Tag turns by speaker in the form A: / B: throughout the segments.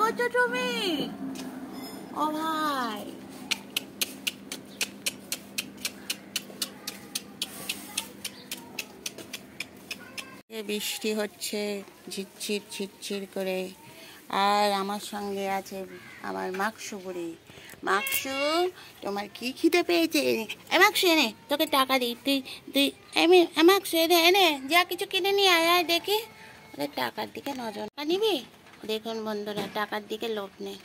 A: করছো তুমি ও ভাই বৃষ্টি হচ্ছে ঝিরঝির ঝিরঝির করে আর আমার সঙ্গে আছে আমার মাকসু বুড়ি মাকসু তোমার কি খিদে পেয়েছে এমাকসু এনে তোকে টাকা দিই তুই তুই এমি এমাকসু এনে এনে যা কিছু কিনে নিয়ে আয় দেখি ওদের টাকার দিকে নজর নিবি দেখুন বন্ধুরা টাকার দিকে লোভ নেই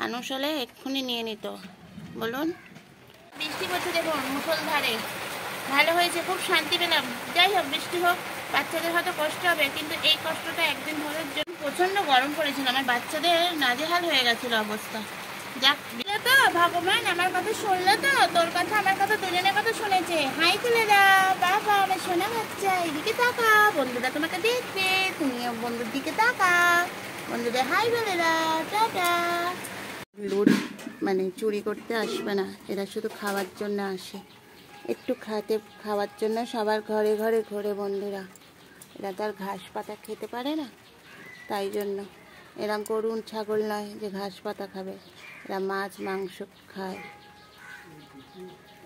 A: মানুষ হলে এক্ষুনি নিয়ে নিত বলুন বৃষ্টি করছে দেখুন মুসলধারে ভালো হয়েছে খুব শান্তি পেলাম যাই হোক বৃষ্টি হোক বাচ্চাদের হয়তো কষ্ট হবে কিন্তু এই কষ্টটা একদিন হলের জন্য প্রচণ্ড গরম পড়েছিল আমার বাচ্চাদের নাজেহাল হয়ে গেছিল অবস্থা যাক তো ভগবান আমার কথা শুনলো তো তোর কথা আমার কথা দুজনের কথা শুনেছে হাই তুলে দা বাবা আমার শোনা বাচ্চা এদিকে তাকা বন্ধুরা তোমাকে দেখবে তুমিও বন্ধুর দিকে তাকা বন্ধুদের হাই লুট মানে চুরি করতে আসবে না এরা শুধু খাওয়ার জন্য আসে একটু খাতে খাওয়ার জন্য সবার ঘরে ঘরে ঘোরে বন্ধুরা এরা তো আর ঘাস পাতা খেতে পারে না তাই জন্য এরা গরুন ছাগল নয় যে ঘাস পাতা খাবে এরা মাছ মাংস খায়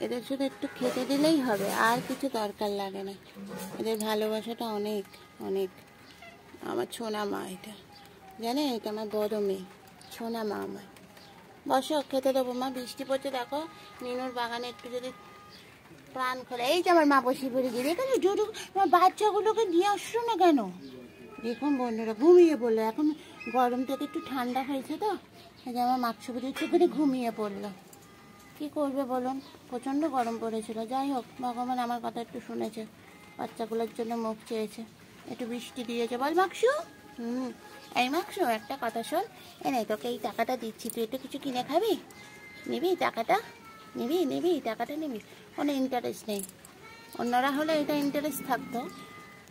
A: এদের শুধু একটু খেতে দিলেই হবে আর কিছু দরকার লাগে না এদের ভালোবাসাটা অনেক অনেক আমার ছোনা মা এটা জানে এটা আমার গরমে মেয়ে সোনা মা আমার বসো খেতে দেবো মা বৃষ্টি পড়ছে দেখো নিনুর বাগানে একটু যদি প্রাণ খোলে এই যে আমার মা বসে পড়ে গিয়ে দেখো জোরু আমার বাচ্চাগুলোকে নিয়ে আসছো না কেন দেখুন বন্ধুরা ঘুমিয়ে পড়লো এখন গরম থেকে একটু ঠান্ডা হয়েছে তো এই যে আমার মাকসু বুঝে একটু করে ঘুমিয়ে পড়লো কি করবে বলুন প্রচণ্ড গরম পড়েছিল যাই হোক ভগবান আমার কথা একটু শুনেছে বাচ্চাগুলোর জন্য মুখ চেয়েছে একটু বৃষ্টি দিয়েছে বল মাকসু হুম এই মা একটা কথা শোন এ নাই তোকে এই টাকাটা দিচ্ছি তুই একটু কিছু কিনে খাবি নিবি টাকাটা নিবি নিবি টাকাটা নিবি কোনো ইন্টারেস্ট নেই অন্যরা হলে এটা ইন্টারেস্ট থাকতো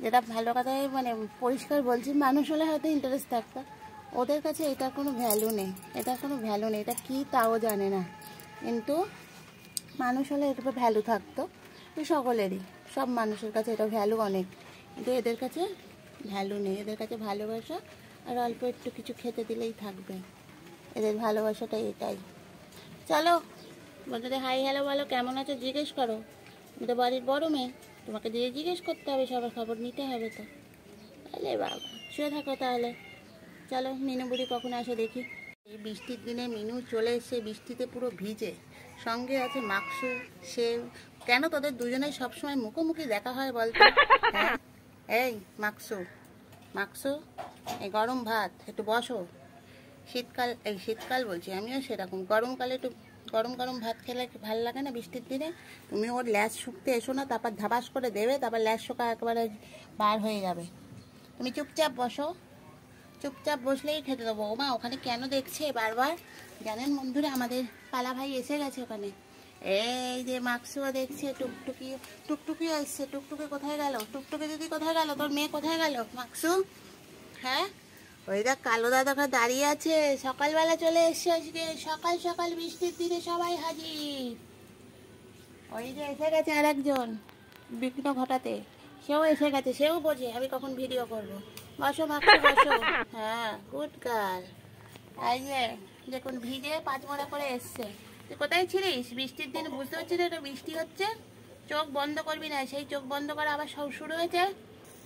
A: যেটা ভালো কথায় মানে পরিষ্কার বলছি মানুষ হলে হয়তো ইন্টারেস্ট থাকতো ওদের কাছে এটার কোনো ভ্যালু নেই এটার কোনো ভ্যালু নেই এটা কী তাও জানে না কিন্তু মানুষ হলে এটার ভ্যালু থাকতো সকলেরই সব মানুষের কাছে এটা ভ্যালু অনেক কিন্তু এদের কাছে ভ্যালু নেই এদের কাছে ভালোবাসা আর অল্প একটু কিছু খেতে দিলেই থাকবে এদের ভালোবাসাটাই এটাই চলো বলতে হাই হ্যালো বলো কেমন আছো জিজ্ঞেস করো তো বাড়ির বড় মেয়ে তোমাকে দিয়ে জিজ্ঞেস করতে হবে সবার খবর নিতে হবে তো তাহলে বাবা শুয়ে থাকো তাহলে চলো মিনু বুড়ি কখন আসে দেখি এই বৃষ্টির দিনে মিনু চলে এসে বৃষ্টিতে পুরো ভিজে সঙ্গে আছে মাক্স সেও কেন তোদের দুজনে সবসময় মুখোমুখি দেখা হয় বলতো হ্যাঁ এই মাংস মাকসু এই গরম ভাত একটু বসো শীতকাল এই শীতকাল বলছি আমিও সেরকম গরমকালে একটু গরম গরম ভাত খেলে ভাল লাগে না বৃষ্টির দিনে তুমি ওর ল্যাস শুকতে এসো না তারপর ধাবাস করে দেবে তারপর ল্যাস শোকা একবারে বার হয়ে যাবে তুমি চুপচাপ বসো চুপচাপ বসলেই খেতে দেবো ওমা ওখানে কেন দেখছে বারবার জানেন বন্ধুরা আমাদের পালা ভাই এসে গেছে ওখানে এই যে মাকসুয়া দেখছে টুকটুকি টুকটুকি আসছে টুকটুকি কোথায় গেল টুকটুকি দিদি কোথায় গেল তোর মেয়ে কোথায় গেল মাকসু হ্যাঁ ওই দেখ কালো দাদা ওখানে দাঁড়িয়ে আছে সকালবেলা চলে এসছে আজকে সকাল সকাল বৃষ্টির দিনে সবাই হাজির ওই যে এসে গেছে আর একজন বিঘ্ন ঘটাতে সেও এসে গেছে সেও বোঝে আমি কখন ভিডিও করবো বসো মাকসু বসো হ্যাঁ গুড গার্ল এই যে দেখুন ভিজে পাঁচ মোড়া করে এসছে তুই কোথায় ছিলিস বৃষ্টির দিন বুঝতে হচ্ছে না এটা বৃষ্টি হচ্ছে চোখ বন্ধ করবি না সেই চোখ বন্ধ করা আবার সব শুরু হয়েছে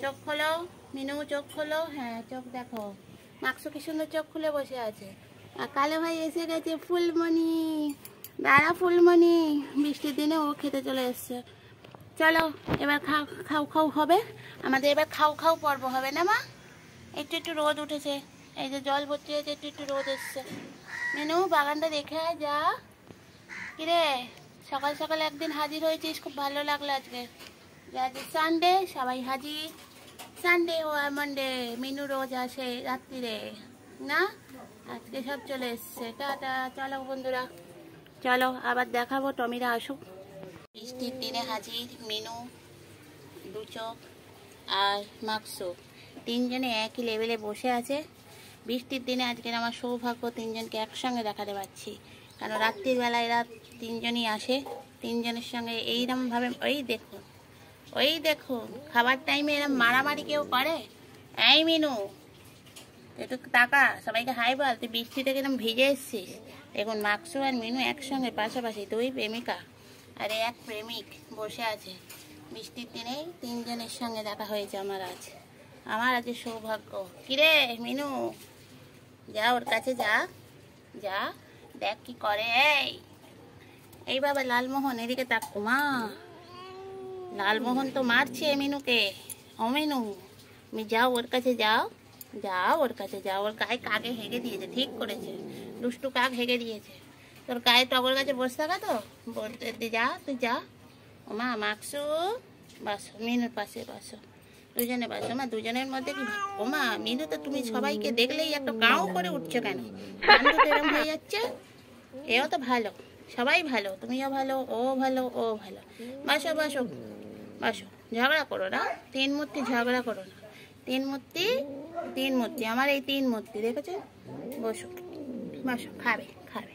A: চোখ খোলো মিনু চোখ খোলো হ্যাঁ চোখ দেখো মাক্স কি সুন্দর চোখ খুলে বসে আছে আর কালো ভাই এসে গেছে ফুলমণি দাঁড়া ফুলমণি বৃষ্টির দিনে ও খেতে চলে এসছে চলো এবার খাও খাও খাও হবে আমাদের এবার খাও খাও পর্ব হবে না মা একটু একটু রোদ উঠেছে এই যে জল ভর্তি হয়েছে একটু একটু রোদ এসছে মেনু বাগানটা দেখে যা কিরে সকাল সকাল একদিন হাজির হয়েছিস খুব ভালো লাগলো আজকে আজ সানডে সবাই হাজির সানডে ও মানডে মিনু রোজ আসে রাত্রিরে না আজকে সব চলে এসছে টাটা চলো বন্ধুরা চলো আবার দেখাবো টমিরা আসুক বৃষ্টির দিনে হাজির মিনু দুচক আর মাকসু তিনজনে একই লেভেলে বসে আছে বৃষ্টির দিনে আজকের আমার সৌভাগ্য তিনজনকে একসঙ্গে দেখাতে পারছি কারণ রাত্রিবেলা রাত তিনজনই আসে তিনজনের সঙ্গে এইরকমভাবে ওই দেখুন ওই দেখো খাবার টাইমে এরম মারামারি কেউ করে এই মিনু একটু টাকা সবাইকে হাই বল তুই বৃষ্টি থেকে এরকম ভিজে এসছিস দেখুন মাকসু আর মিনু একসঙ্গে পাশাপাশি দুই প্রেমিকা আর এক প্রেমিক বসে আছে বৃষ্টির দিনেই তিনজনের সঙ্গে দেখা হয়েছে আমার আজ আমার আছে সৌভাগ্য কিরে মিনু যা ওর কাছে যা যা দেখ কি করে এই বাবা লালমোহন এদিকে তাক মা লালমোহন তো মারছে মিনুকে ও মিনু তুমি যাও ওর কাছে যাও যাও ওর কাছে যাও ওর গায়ে কাকে হেগে দিয়েছে ঠিক করেছে দুষ্টু কাক হেগে দিয়েছে তোর গায়ে টগর কাছে বসে থাকা তো বলতে যা তুই যা ও মা মাকসু বাসো মিনুর পাশে বাসো দুজনে বাসো মা দুজনের মধ্যে কি ওমা মিনু তো তুমি সবাইকে দেখলেই একটা গাঁও করে উঠছো কেন কান তো হয়ে যাচ্ছে এও তো ভালো সবাই ভালো তুমিও ভালো ও ভালো ও ভালো বাসো বাসো বাসো ঝগড়া করো না তিন মূর্তি ঝগড়া করো না তিন মূর্তি তিন মূর্তি আমার এই তিন মূর্তি দেখেছো বসো বাসো খাবে খাবে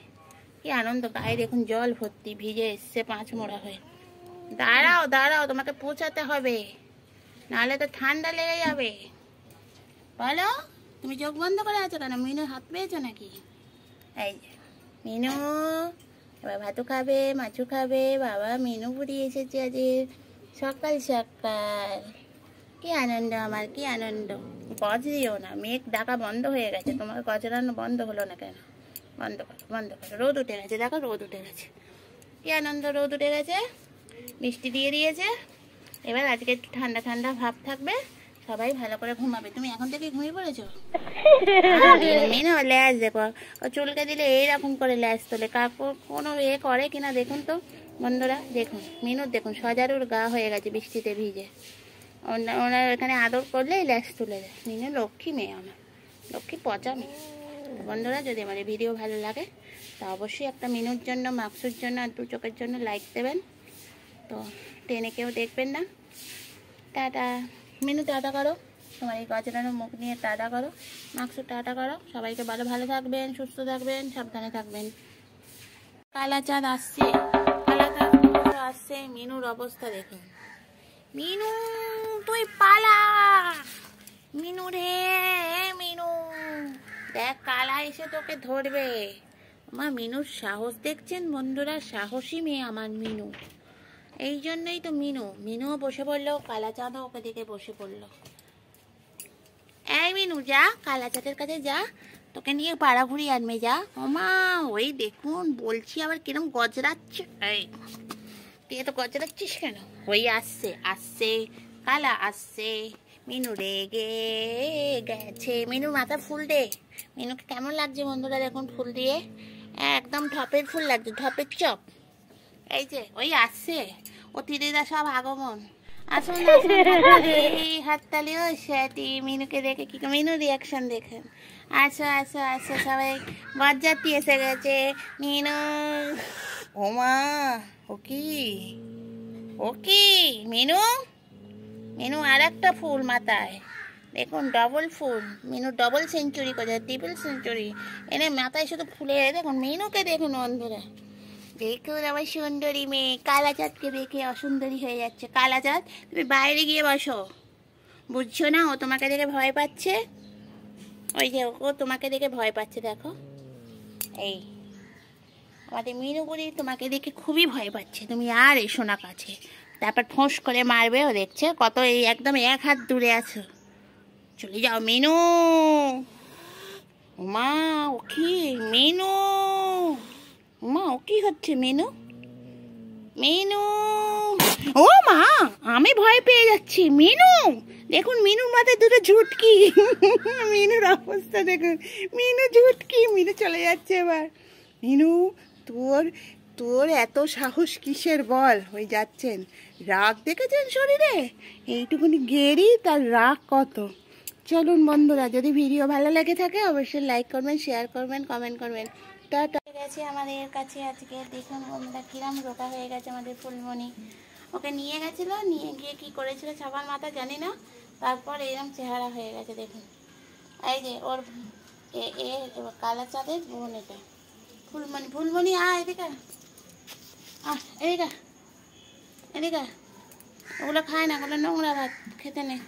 A: কি আনন্দ গায়ে দেখুন জল ভর্তি ভিজে এসছে পাঁচ মোড়া হয়ে দাঁড়াও দাঁড়াও তোমাকে পৌঁছাতে হবে নাহলে তো ঠান্ডা লেগে যাবে বলো তুমি চোখ বন্ধ করে আছো কেন মিনু হাত পেয়েছো নাকি এই যে মিনু এবার ভাতু খাবে মাছু খাবে বাবা মিনু বুড়ি এসেছে আজ সকাল সকাল কি আনন্দ আমার কি আনন্দ গজ দিও না মেঘ ডাকা বন্ধ হয়ে গেছে তোমার গজরানো বন্ধ হলো না কেন বন্ধ করো বন্ধ করো রোদ উঠে গেছে দেখো রোদ উঠে গেছে কি আনন্দ রোদ উঠে গেছে মিষ্টি দিয়ে দিয়েছে এবার আজকে ঠান্ডা ঠান্ডা ভাব থাকবে সবাই ভালো করে ঘুমাবে তুমি এখন থেকে ঘুমিয়ে পড়েছো আমি না ল্যাস দেখো ও চুলকে দিলে এইরকম করে ল্যাস তোলে কাকু কোনো এ করে কিনা দেখুন তো বন্ধুরা দেখুন মিনুর দেখুন সজারুর গা হয়ে গেছে বৃষ্টিতে ভিজে ওনার এখানে আদর করলেই ল্যাস তুলে দেয় মিনু লক্ষ্মী মেয়ে আমার লক্ষ্মী পচা মেয়ে বন্ধুরা যদি আমার ভিডিও ভালো লাগে তা অবশ্যই একটা মিনুর জন্য মাকসুর জন্য আর দু চোখের জন্য লাইক দেবেন তো টেনে কেউ দেখবেন না টাটা মেনু টাটা করো তোমার এই গজরানো মুখ নিয়ে টাটা করো মাস্ক টাটা করো সবাইকে ভালো ভালো থাকবেন সুস্থ থাকবেন সাবধানে থাকবেন কালা চাঁদ আসছে কালা চাঁদ আসছে মিনুর অবস্থা দেখে মিনু তুই পালা মিনু রে মিনু দেখ কালা এসে তোকে ধরবে আমার মিনুর সাহস দেখছেন বন্ধুরা সাহসী মেয়ে আমার মিনু এই জন্যই তো মিনু মিনুও বসে পড়লো কালাচাঁদও ওকে দিকে বসে পড়লো এই মিনু যা কালাচাঁদের কাছে যা তোকে নিয়ে পাড়া ঘুরি আনবে যা ওমা ওই দেখুন বলছি আবার কিরম গজরাচ্ছে এই তুই তো গজরাচ্ছিস কেন ওই আসছে আসছে কালা আসছে মিনু রেগে গেছে মিনুর মাথা ফুল দে মিনুকে কেমন লাগছে বন্ধুরা দেখুন ফুল দিয়ে একদম ঢপের ফুল লাগছে ঢপের চপ এই যে ওই আসছে অতিথিরা সব আগমন আসুন এই হাততালি ওই সেটি মিনুকে দেখে কি মিনু রিয়াকশন দেখেন আসো আসো আসো সবাই বরযাত্রী এসে গেছে মিনু ওমা ও কি ও কি মিনু মিনু আর একটা ফুল মাথায় দেখুন ডবল ফুল মিনু ডবল সেঞ্চুরি করে ট্রিপল সেঞ্চুরি এনে মাথায় শুধু ফুলে দেখুন মিনুকে দেখুন বন্ধুরা দেখুন আমার সুন্দরী মেয়ে কালাচাঁদকে দেখে অসুন্দরী হয়ে যাচ্ছে কালাচাঁদ তুমি বাইরে গিয়ে বসো বুঝছো না ও তোমাকে দেখে ভয় পাচ্ছে ওই যে ও তোমাকে দেখে ভয় পাচ্ছে দেখো এই আমাদের মিনুগুলি তোমাকে দেখে খুবই ভয় পাচ্ছে তুমি আর এসো না কাছে তারপর ফোঁস করে মারবে ও দেখছে কত এই একদম এক হাত দূরে আছো চলে যাও মিনু মা ও কি মিনু মা ও কি হচ্ছে মেনু মেনু ও মা আমি ভয় পেয়ে যাচ্ছি মেনু দেখুন মিনুর মাথায় দুটো ঝুটকি মিনুর অবস্থা দেখুন মিনু ঝুটকি মিনু চলে যাচ্ছে এবার মিনু তোর তোর এত সাহস কিসের বল হয়ে যাচ্ছেন রাগ দেখেছেন শরীরে এইটুকুনি গেরি তার রাগ কত চলুন বন্ধুরা যদি ভিডিও ভালো লাগে থাকে অবশ্যই লাইক করবেন শেয়ার করবেন কমেন্ট করবেন তা গেছে আমাদের কাছে আজকে দেখুন বন্ধুরা কিরম রোকা হয়ে গেছে আমাদের ফুলমণি ওকে নিয়ে গেছিলো নিয়ে গিয়ে কি করেছিল সবার মাথা জানি না তারপর এরম চেহারা হয়ে গেছে দেখুন এই যে ওর এ এ কালা চাঁদের বোন এটা ফুলমণি ফুলমণি আ এদিকে এদিকে এদিকে ওগুলো খায় না ওগুলো নোংরা ভাত খেতে নেই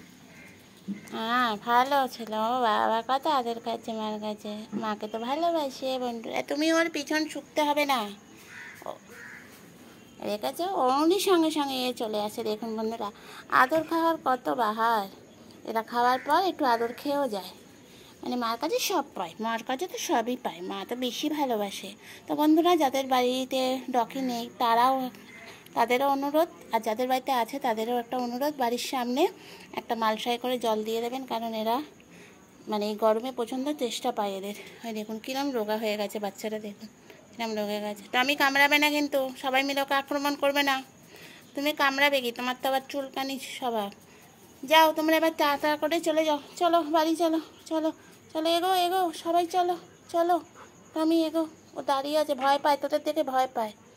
A: হ্যাঁ ভালো ছিল বাবা কত আদর খাচ্ছে মার কাছে মাকে তো ভালোবাসে বন্ধুরা তুমি ওর পিছন শুকতে হবে না রেখেছে অরুণির সঙ্গে সঙ্গে এ চলে আসে দেখুন বন্ধুরা আদর খাওয়ার কত বাহার এরা খাওয়ার পর একটু আদর খেয়েও যায় মানে মার কাছে সব পায় মার কাছে তো সবই পায় মা তো বেশি ভালোবাসে তো বন্ধুরা যাদের বাড়িতে ডকি নেই তারাও তাদেরও অনুরোধ আর যাদের বাড়িতে আছে তাদেরও একটা অনুরোধ বাড়ির সামনে একটা মালসায় করে জল দিয়ে দেবেন কারণ এরা মানে এই গরমে প্রচণ্ড চেষ্টা পায় এদের হয় দেখুন কিরম রোগা হয়ে গেছে বাচ্চারা দেখুন কিরম রোগা গেছে তো আমি কামড়াবে না কিন্তু সবাই মিলে ওকে আক্রমণ করবে না তুমি কামড়াবে কি তোমার তো আবার চুলকানি স্বভাব যাও তোমরা এবার তা তা করে চলে যাও চলো বাড়ি চলো চলো চলো এগো এগো সবাই চলো চলো আমি এগো ও দাঁড়িয়ে আছে ভয় পায় তোদের দেখে ভয় পায়